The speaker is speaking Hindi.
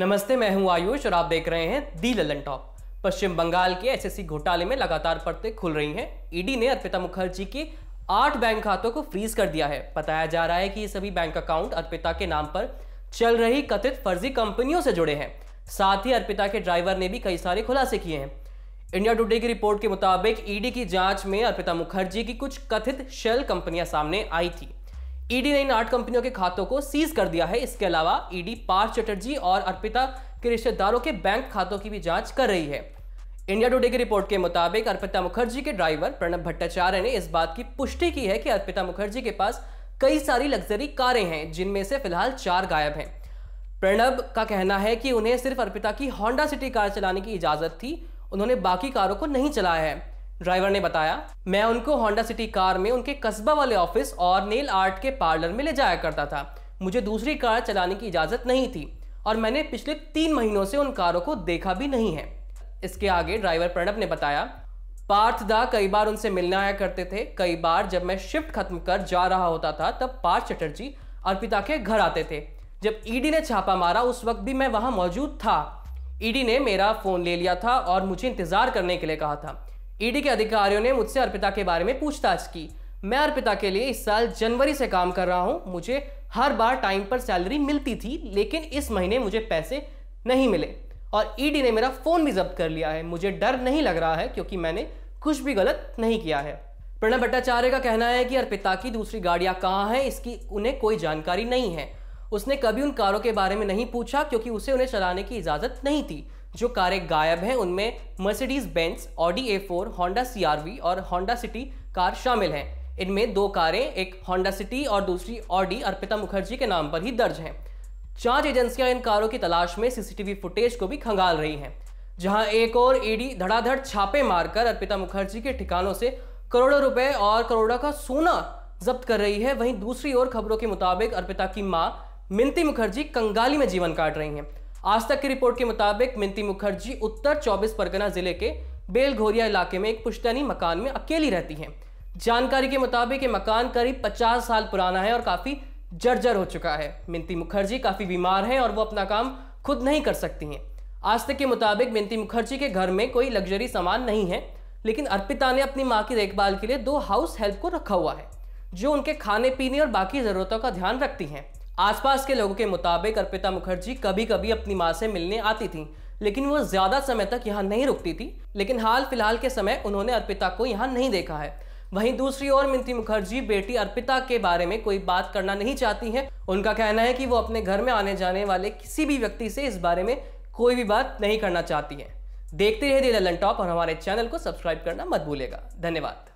नमस्ते मैं हूं आयुष और आप देख रहे हैं दी ललन टॉप पश्चिम बंगाल के एसएससी घोटाले में लगातार परतें खुल रही हैं ईडी ने अर्पिता मुखर्जी के आठ बैंक खातों को फ्रीज कर दिया है बताया जा रहा है कि ये सभी बैंक अकाउंट अर्पिता के नाम पर चल रही कथित फर्जी कंपनियों से जुड़े हैं साथ ही अर्पिता के ड्राइवर ने भी कई सारे खुलासे किए हैं इंडिया टुडे की रिपोर्ट के मुताबिक ईडी की जांच में अर्पिता मुखर्जी की कुछ कथित शेल कंपनियां सामने आई थी ईडी ने इन आठ कंपनियों के खातों को सीज कर दिया है इसके अलावा ईडी पार्थ चटर्जी और अर्पिता के रिश्तेदारों के बैंक खातों की भी जांच कर रही है इंडिया टुडे की रिपोर्ट के मुताबिक अर्पिता मुखर्जी के ड्राइवर प्रणब भट्टाचार्य ने इस बात की पुष्टि की है कि अर्पिता मुखर्जी के पास कई सारी लग्जरी कारें हैं जिनमें से फिलहाल चार गायब हैं प्रणब का कहना है कि उन्हें सिर्फ अर्पिता की होंडा सिटी कार चलाने की इजाज़त थी उन्होंने बाकी कारों को नहीं चलाया है ड्राइवर ने बताया मैं उनको होंडा सिटी कार में उनके कस्बा वाले ऑफिस और नेल आर्ट के पार्लर में ले जाया करता था मुझे दूसरी कार चलाने की इजाज़त नहीं थी और मैंने पिछले तीन महीनों से उन कारों को देखा भी नहीं है इसके आगे ड्राइवर प्रणब ने बताया पार्थ दा कई बार उनसे मिलने आया करते थे कई बार जब मैं शिफ्ट खत्म कर जा रहा होता था तब पार्थ चटर्जी अर्पिता के घर आते थे जब ईडी ने छापा मारा उस वक्त भी मैं वहां मौजूद था ईडी ने मेरा फोन ले लिया था और मुझे इंतजार करने के लिए कहा था ईडी के अधिकारियों ने मुझसे अर्पिता के बारे में पूछताछ की मैं अर्पिता के लिए इस साल जनवरी से काम कर रहा हूँ मुझे हर बार टाइम पर सैलरी मिलती थी लेकिन इस महीने मुझे पैसे नहीं मिले और ईडी ने मेरा फ़ोन भी जब्त कर लिया है मुझे डर नहीं लग रहा है क्योंकि मैंने कुछ भी गलत नहीं किया है प्रणब भट्टाचार्य का कहना है कि अर्पिता की दूसरी गाड़ियां कहाँ हैं इसकी उन्हें कोई जानकारी नहीं है उसने कभी उन कारों के बारे में नहीं पूछा क्योंकि उसे उन्हें चलाने की इजाज़त नहीं थी जो कारें गायब हैं उनमें Mercedes Benz Audi A four Honda C और होंडा सिटी कार शामिल हैं इनमें दो कारें एक होंडा सिटी और दूसरी ऑडी अर्पिता मुखर्जी के नाम पर ही दर्ज हैं जांच एजेंसियां इन कारों की तलाश में सीसीटीवी फुटेज को भी खंगाल रही हैं जहां एक और ईडी e धड़ाधड़ छापे मारकर अर्पिता मुखर्जी के ठिकानों से करोड़ों रुपए और करोड़ों का सोना जब्त कर रही है वहीं दूसरी ओर खबरों के मुताबिक अर्पिता की मां मिंती मुखर्जी कंगाली में जीवन काट रही हैं आज तक की रिपोर्ट के मुताबिक मिंती मुखर्जी उत्तर 24 परगना जिले के बेलघोरिया इलाके में एक पुश्तैनी मकान में अकेली रहती हैं जानकारी के मुताबिक ये मकान करीब 50 साल पुराना है और काफ़ी जर्जर हो चुका है मिंती मुखर्जी काफ़ी बीमार हैं और वो अपना काम खुद नहीं कर सकती हैं आज तक के मुताबिक मिंती मुखर्जी के घर में कोई लग्जरी सामान नहीं है लेकिन अर्पिता ने अपनी माँ की देखभाल के लिए दो हाउस हेल्प को रखा हुआ है जो उनके खाने पीने और बाकी ज़रूरतों का ध्यान रखती हैं आसपास के लोगों के मुताबिक अर्पिता मुखर्जी कभी कभी अपनी माँ से मिलने आती थी लेकिन वो ज़्यादा समय तक यहाँ नहीं रुकती थी लेकिन हाल फिलहाल के समय उन्होंने अर्पिता को यहाँ नहीं देखा है वहीं दूसरी ओर मिंती मुखर्जी बेटी अर्पिता के बारे में कोई बात करना नहीं चाहती हैं उनका कहना है कि वो अपने घर में आने जाने वाले किसी भी व्यक्ति से इस बारे में कोई भी बात नहीं करना चाहती हैं देखते रहिए ललन टॉप और हमारे चैनल को सब्सक्राइब करना मत भूलेगा धन्यवाद